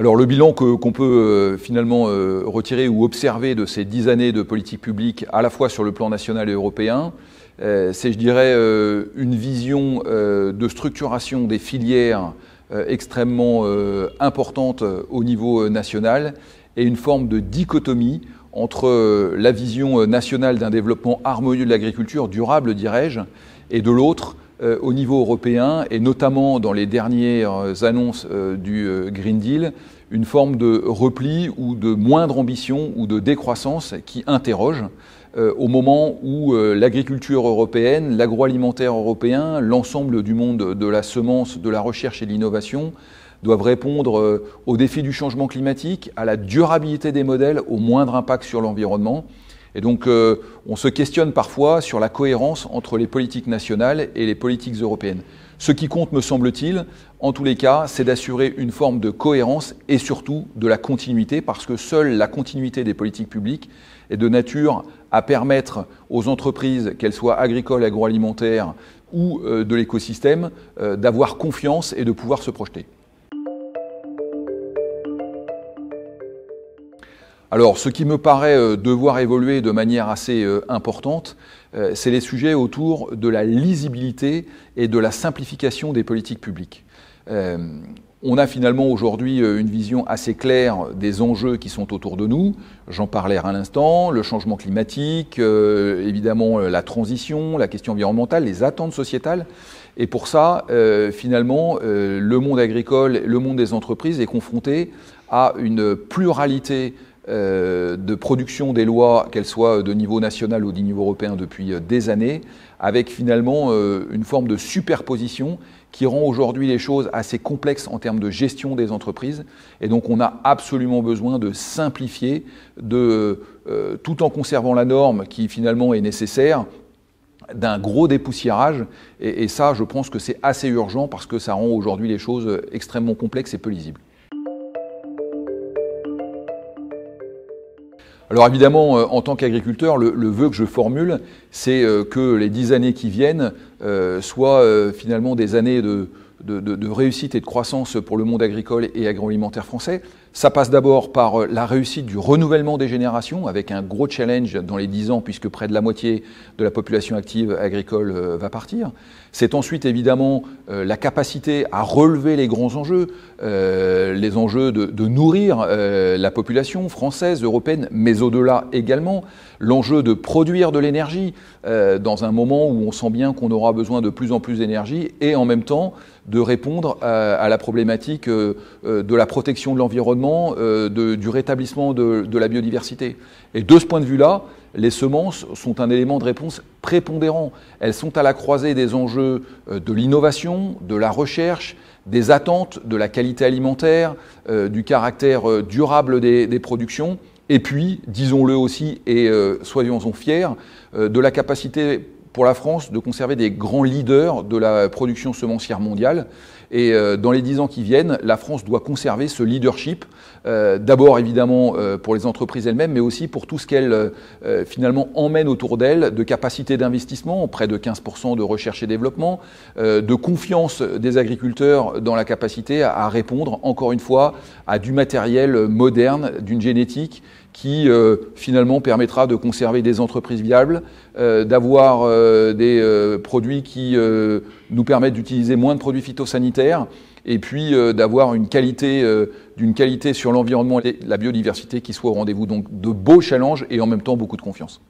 Alors le bilan qu'on peut euh, finalement euh, retirer ou observer de ces dix années de politique publique, à la fois sur le plan national et européen, euh, c'est, je dirais, une vision de structuration des filières extrêmement importante au niveau national et une forme de dichotomie entre la vision nationale d'un développement harmonieux de l'agriculture, durable, dirais-je, et de l'autre, euh, au niveau européen et notamment dans les dernières euh, annonces euh, du Green Deal, une forme de repli ou de moindre ambition ou de décroissance qui interroge au moment où l'agriculture européenne, l'agroalimentaire européen, l'ensemble du monde de la semence, de la recherche et de l'innovation doivent répondre aux défis du changement climatique, à la durabilité des modèles, au moindre impact sur l'environnement. Et donc, euh, on se questionne parfois sur la cohérence entre les politiques nationales et les politiques européennes. Ce qui compte, me semble-t-il, en tous les cas, c'est d'assurer une forme de cohérence et surtout de la continuité, parce que seule la continuité des politiques publiques est de nature à permettre aux entreprises, qu'elles soient agricoles, agroalimentaires ou euh, de l'écosystème, euh, d'avoir confiance et de pouvoir se projeter. Alors, ce qui me paraît euh, devoir évoluer de manière assez euh, importante, euh, c'est les sujets autour de la lisibilité et de la simplification des politiques publiques. On a finalement aujourd'hui une vision assez claire des enjeux qui sont autour de nous. J'en parlais à l'instant, le changement climatique, évidemment la transition, la question environnementale, les attentes sociétales. Et pour ça, finalement, le monde agricole, le monde des entreprises est confronté à une pluralité euh, de production des lois, qu'elles soient de niveau national ou de niveau européen depuis euh, des années, avec finalement euh, une forme de superposition qui rend aujourd'hui les choses assez complexes en termes de gestion des entreprises. Et donc on a absolument besoin de simplifier, de, tout en conservant la norme qui finalement est nécessaire, d'un gros dépoussiérage. Et, et ça, je pense que c'est assez urgent parce que ça rend aujourd'hui les choses extrêmement complexes et peu lisibles. Alors évidemment, euh, en tant qu'agriculteur, le, vœu que je formule, c'est euh, que les dix années qui viennent euh, soient finalement des années de, de, réussite et de croissance pour le monde agricole et agroalimentaire français. Ça passe d'abord par euh, la réussite du renouvellement des générations, avec un gros challenge dans les dix ans, puisque près de la moitié de la population active agricole euh, va partir. C'est ensuite évidemment euh, la capacité à relever les grands enjeux, les enjeux de, de nourrir la population française, européenne, mais au-delà également, l'enjeu de produire de l'énergie dans un moment où on sent bien qu'on aura besoin de plus en plus d'énergie, et en même temps de répondre à, la problématique euh, euh, de la protection de l'environnement, euh, du rétablissement de, la biodiversité. Et de ce point de vue-là, les semences sont un élément de réponse prépondérant. Elles sont à la croisée des enjeux de l'innovation, de la recherche, des attentes, de la qualité alimentaire, du caractère durable des, productions et puis, disons-le aussi, et soyons-en fiers, de la capacité pour la France de conserver des grands leaders de la production semencière mondiale. Et euh, dans les dix ans qui viennent, la France doit conserver ce leadership, euh, d'abord évidemment euh, pour les entreprises elles-mêmes, mais aussi pour tout ce qu'elles finalement emmènent autour d'elles de capacité d'investissement, près de 15% de recherche et développement, de confiance des agriculteurs dans la capacité à répondre, encore une fois, à du matériel moderne, d'une génétique qui euh, finalement permettra de conserver des entreprises viables, euh, d'avoir euh, des produits qui nous permettent d'utiliser moins de produits phytosanitaires et puis d'avoir une qualité d'une qualité sur l'environnement et la biodiversité qui soit au rendez-vous. Donc de beaux challenges et en même temps beaucoup de confiance.